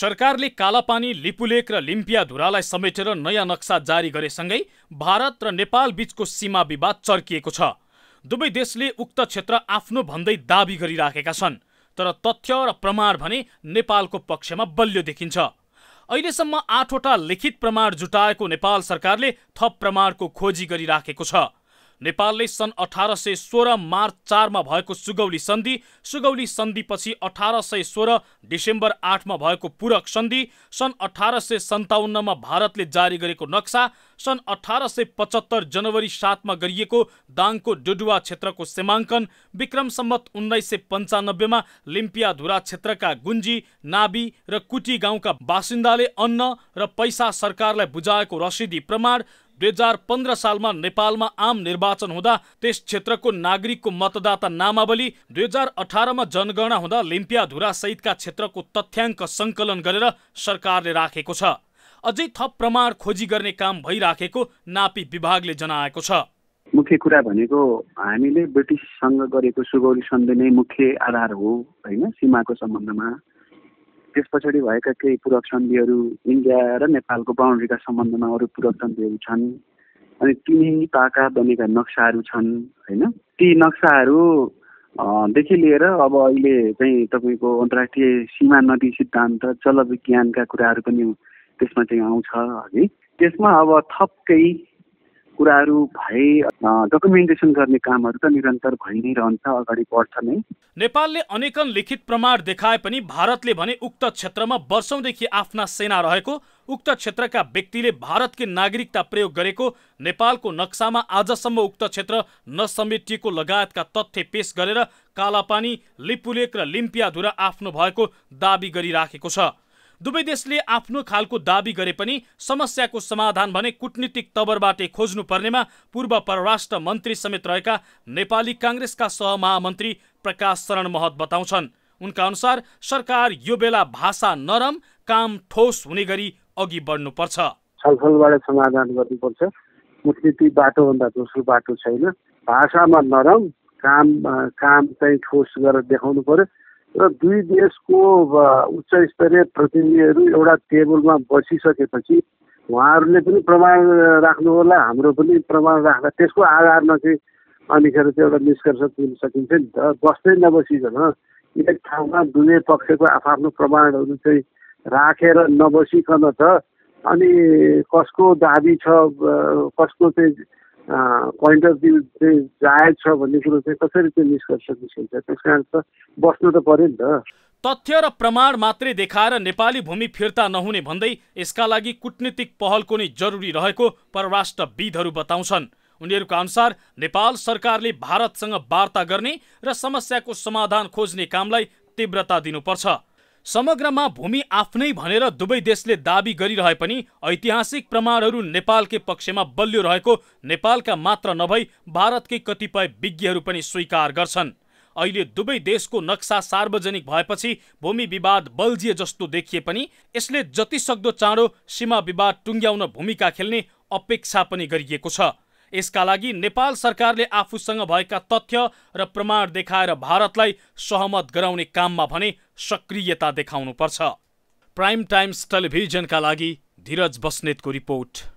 सरकारले कालापानी लिपुलेक र लिम्पियाधुरालाई समेटेर नयाँ नक्सा जारी गरेसँगै भारत र नेपाल बीचको सीमा विवाद चर्किएको छ दुवै देशले उक्त क्षेत्र आफ्नो भन्दै दावी गरिराखेका छन् तर तथ्य र प्रमाण भने नेपालको पक्षमा बलियो देखिन्छ अहिलेसम्म आठवटा लिखित प्रमाण जुटाएको नेपाल सरकारले थप प्रमाणको खोजी गरिराखेको छ नेपालले सन् अठार सय सोह्र मार्च चारमा भएको सुगौली सन्धि सुगौली सन्धिपछि अठार सय सोह्र डिसेम्बर आठमा भएको पूरक सन्धि सन् अठार सय सन्ताउन्नमा भारतले जारी गरेको नक्सा सन् अठार सय पचहत्तर जनवरी सातमा गरिएको दाङको डुडुवा क्षेत्रको सीमाङ्कन विक्रम सम्मत उन्नाइस सय पन्चानब्बेमा लिम्पियाधुरा क्षेत्रका गुन्जी नाबी र कुटी गाउँका बासिन्दाले अन्न र पैसा सरकारलाई बुझाएको रसिदी प्रमाण दुई हजार पन्ध्र सालमा नेपालमा आम निर्वाचन हुँदा त्यस क्षेत्रको नागरिकको मतदाता नामावली दुई हजार अठारमा जनगणना हुँदा लिम्पियाधुरा सहितका क्षेत्रको तथ्याङ्क सङ्कलन गरेर सरकारले राखेको छ अझै थप प्रमाण खोजी गर्ने काम भइराखेको नापी विभागले जनाएको छ मुख्य कुरा भनेको हामीले ब्रिटिससँग गरेको सुगौली सन्धि नै मुख्य आधार हो होइन सीमाको सम्बन्धमा त्यस पछाडि भएका केही पूरक सन्धिहरू इन्डिया र नेपालको बााउन्ड्रीका सम्बन्धमा अरू पूरक सन्धिहरू छन् अनि तिनी पाका बनेका नक्साहरू छन् होइन ती नक्साहरूदेखि लिएर अब अहिले चाहिँ तपाईँको अन्तर्राष्ट्रिय सीमा नदी सिद्धान्त जलविज्ञानका कुराहरू पनि त्यसमा चाहिँ आउँछ हगि त्यसमा अब थप केही कुराहरू भए डकुमेन्टेसन गर्ने कामहरू त निरन्तर भइ नै रहन्छ अगाडि बढ्छ नै नेपालले अनेकन लिखित प्रमाण देखाए पनि भारतले भने उक्त क्षेत्रमा वर्षौंदेखि आफ्ना सेना रहेको उक्त क्षेत्रका व्यक्तिले भारतकै नागरिकता प्रयोग गरेको नेपालको नक्सामा आजसम्म उक्त क्षेत्र नसमेटिएको लगायतका तथ्य पेश गरेर कालापानी लिपुलेक र लिम्पियाधुरा आफ्नो भएको दावी गरिराखेको छ दुवै देशले आफ्नो खालको दावी गरे पनि समस्याको समाधान भने कुटनीतिक तवरबाटै खोज्नु पर्नेमा पूर्व परराष्ट्र मन्त्री समेत रहेका नेपाली काङ्ग्रेसका सहमहामन्त्री प्रकाश शरण महत बताउँछन् उनका अनुसार सरकार यो बेला भाषा नरम काम ठोस हुने गरी अघि बढ्नुपर्छ छलफलबाट समाधान गर्नुपर्छ कुटनीति बाटोभन्दा दोस्रो बाटो छैन भाषामा नरम काम काम चाहिँ ठोस गरेर देखाउनु पर्यो र दुई देशको उच्च स्तरीय प्रतिनिधिहरू एउटा टेबलमा बसिसकेपछि उहाँहरूले पनि प्रमाण राख्नु होला हाम्रो पनि प्रमाण राख्दा त्यसको आधारमा चाहिँ अनिखेर चाहिँ एउटा निष्कर्ष पुग्न सकिन्छ नि त बस्दै नबसिकन एक ठाउँमा दुवै पक्षको आफ्नो प्रमाणहरू चाहिँ राखेर नबसिकन त अनि कसको दाबी छ कसको चाहिँ पोइन्ट अफ भ्यू चाहिँ जायज छ भन्ने कुरो चाहिँ कसरी त्यो निष्कर्ष निस्किन्छ त्यस कारण त बस्नु त पर्यो नि त तथ्य र प्रमाण मात्रै देखाएर नेपाली भूमि फिर्ता नहुने भन्दै यसका लागि कुटनीतिक पहलको नै जरुरी रहेको परराष्ट्रविदहरू बताउँछन् उनीहरूका अनुसार नेपाल सरकारले भारतसँग वार्ता गर्ने र समस्याको समाधान खोज्ने कामलाई तीव्रता दिनुपर्छ समग्रमा भूमि आफ्नै भनेर दुवै देशले दावी गरिरहे पनि ऐतिहासिक प्रमाणहरू नेपालकै पक्षमा बलियो रहेको नेपालका मात्र नभई भारतकै कतिपय विज्ञहरू पनि स्वीकार गर्छन् अहिले दुवै देशको नक्सा सार्वजनिक भएपछि भूमि विवाद बल्झिए जस्तो देखिए पनि यसले जतिसक्दो चाँडो सीमा विवाद टुङ्ग्याउन भूमिका खेल्ने अपेक्षा पनि गरिएको छ यसका लागि नेपाल सरकारले आफूसँग भएका तथ्य र प्रमाण देखाएर भारतलाई सहमत गराउने काममा भने सक्रियता देखाउनुपर्छ प्राइम टाइम्स टेलिभिजनका लागि धीरज बस्नेतको रिपोर्ट